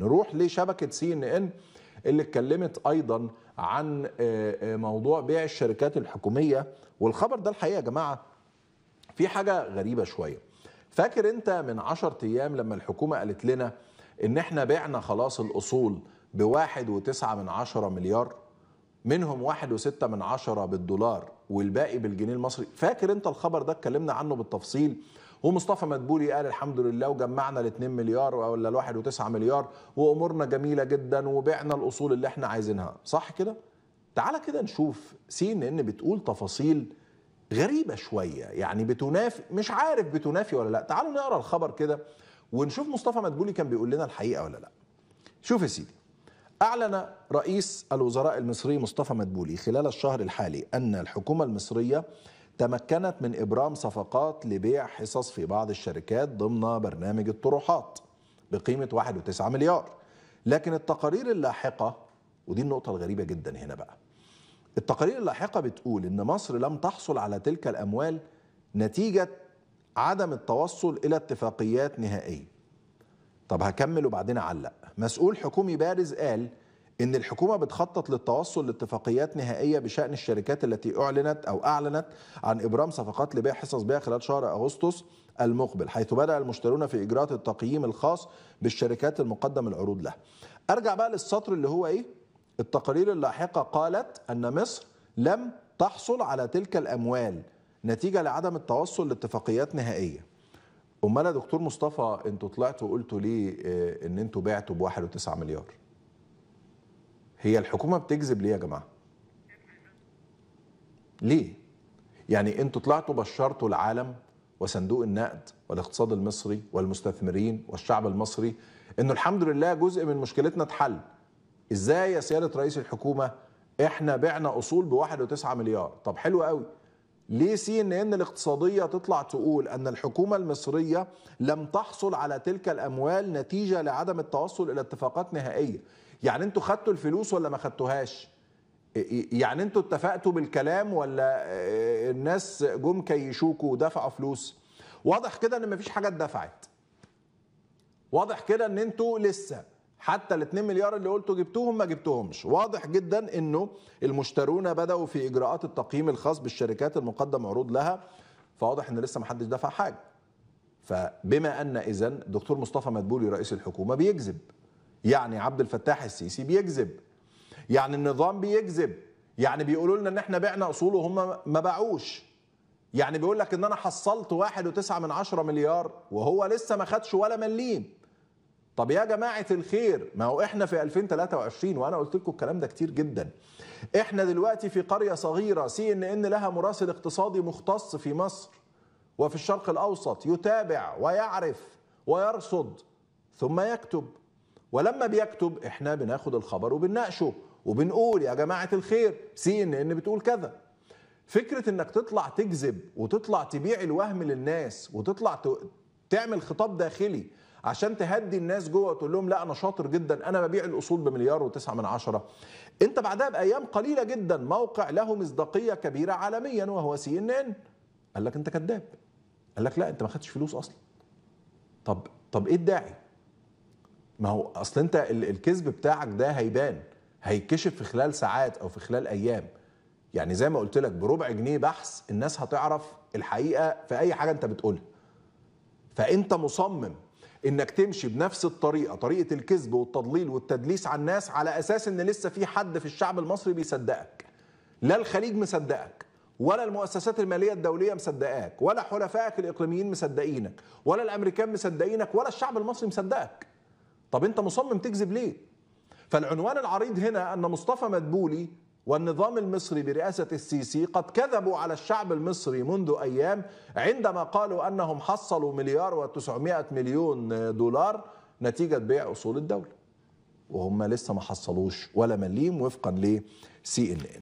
نروح لشبكة سي ان ان اللي اتكلمت ايضا عن آه، آه، موضوع بيع الشركات الحكومية والخبر ده الحقيقة يا جماعة في حاجة غريبة شوية فاكر انت من 10 ايام لما الحكومة قالت لنا ان احنا بعنا خلاص الاصول بواحد وتسعة من عشرة مليار منهم واحد وستة من عشرة بالدولار والباقي بالجنيه المصري فاكر انت الخبر ده اتكلمنا عنه بالتفصيل ومصطفى مدبولي قال الحمد لله وجمعنا ال 2 مليار ولا ال 19 مليار وامورنا جميله جدا وبعنا الاصول اللي احنا عايزينها صح كده تعالى كده نشوف سي ان ان بتقول تفاصيل غريبه شويه يعني بتنافي مش عارف بتنافي ولا لا تعالوا نقرا الخبر كده ونشوف مصطفى مدبولي كان بيقول لنا الحقيقه ولا لا شوف يا سيدي أعلن رئيس الوزراء المصري مصطفى مدبولي خلال الشهر الحالي أن الحكومة المصرية تمكنت من إبرام صفقات لبيع حصص في بعض الشركات ضمن برنامج الطروحات بقيمة 1.9 مليار لكن التقارير اللاحقة ودي النقطة الغريبة جدا هنا بقى التقارير اللاحقة بتقول إن مصر لم تحصل على تلك الأموال نتيجة عدم التوصل إلى اتفاقيات نهائية طب هكمل وبعدين أعلق مسؤول حكومي بارز قال ان الحكومه بتخطط للتوصل لاتفاقيات نهائيه بشان الشركات التي اعلنت او اعلنت عن ابرام صفقات لبيع حصص بها خلال شهر اغسطس المقبل حيث بدأ المشترون في إجراءات التقييم الخاص بالشركات المقدم العروض لها أرجع بقى للسطر اللي هو إيه التقارير اللاحقة قالت أن مصر لم تحصل على تلك الأموال نتيجة لعدم التوصل لاتفاقيات نهائية أمال يا دكتور مصطفى أنتوا طلعتوا وقلتوا ليه آه، أن أنتوا بعتوا ب 1.9 مليار هي الحكومه بتكذب ليه يا جماعه؟ ليه؟ يعني انتوا طلعتوا بشرتوا العالم وصندوق النقد والاقتصاد المصري والمستثمرين والشعب المصري انه الحمد لله جزء من مشكلتنا اتحل. ازاي يا سياده رئيس الحكومه احنا بعنا اصول ب 1.9 مليار؟ طب حلو قوي. ليه سي ان ان الاقتصاديه تطلع تقول ان الحكومه المصريه لم تحصل على تلك الاموال نتيجه لعدم التوصل الى اتفاقات نهائيه، يعني انتوا خدتوا الفلوس ولا ما خدتوهاش يعني انتوا اتفقتوا بالكلام ولا الناس جم كيشوكوا ودفعوا فلوس واضح كده ان مفيش حاجه اتدفعت واضح كده ان انتوا لسه حتى ال 2 مليار اللي قلتوا جبتوهم ما جبتوهمش واضح جدا انه المشترون بداوا في اجراءات التقييم الخاص بالشركات المقدم عروض لها فواضح ان لسه ما حدش دفع حاجه فبما ان اذا الدكتور مصطفى مدبولي رئيس الحكومه بيكذب يعني عبد الفتاح السيسي بيكذب يعني النظام بيكذب يعني بيقولوا لنا ان احنا بعنا اصول وهم ما باعوش يعني بيقول لك ان انا حصلت واحد وتسعة من عشرة مليار وهو لسه ما خدش ولا مليم طب يا جماعة الخير ما هو احنا في 2023 وانا قلت لكم الكلام ده كتير جدا احنا دلوقتي في قرية صغيرة سي ان ان لها مراسل اقتصادي مختص في مصر وفي الشرق الاوسط يتابع ويعرف ويرصد ثم يكتب ولما بيكتب احنا بناخد الخبر وبنناقشه وبنقول يا جماعه الخير سي ان ان بتقول كذا فكره انك تطلع تكذب وتطلع تبيع الوهم للناس وتطلع تعمل خطاب داخلي عشان تهدي الناس جوه وتقول لهم لا انا شاطر جدا انا ببيع الاصول بمليار و9 من عشرة انت بعدها بايام قليله جدا موقع له مصداقيه كبيره عالميا وهو سي ان ان قال لك انت كذاب قال لك لا انت ما خدتش فلوس اصلا طب طب ايه الداعي ما هو اصل انت الكذب بتاعك ده هيبان هيكشف في خلال ساعات او في خلال ايام يعني زي ما قلت لك بربع جنيه بحث الناس هتعرف الحقيقه في اي حاجه انت بتقولها فانت مصمم انك تمشي بنفس الطريقه طريقه الكذب والتضليل والتدليس على الناس على اساس ان لسه في حد في الشعب المصري بيصدقك لا الخليج مصدقك ولا المؤسسات المالية الدولية مصدقاك ولا حلفائك الإقليميين مصدقينك ولا الأمريكان مصدقينك ولا الشعب المصري مصدقك طب انت مصمم تكذب ليه فالعنوان العريض هنا ان مصطفى مدبولي والنظام المصري برئاسة السيسي قد كذبوا على الشعب المصري منذ أيام عندما قالوا أنهم حصلوا مليار وتسعمائة مليون دولار نتيجة بيع أصول الدولة وهم لسه ما حصلوش ولا مليم وفقا لسي ان ان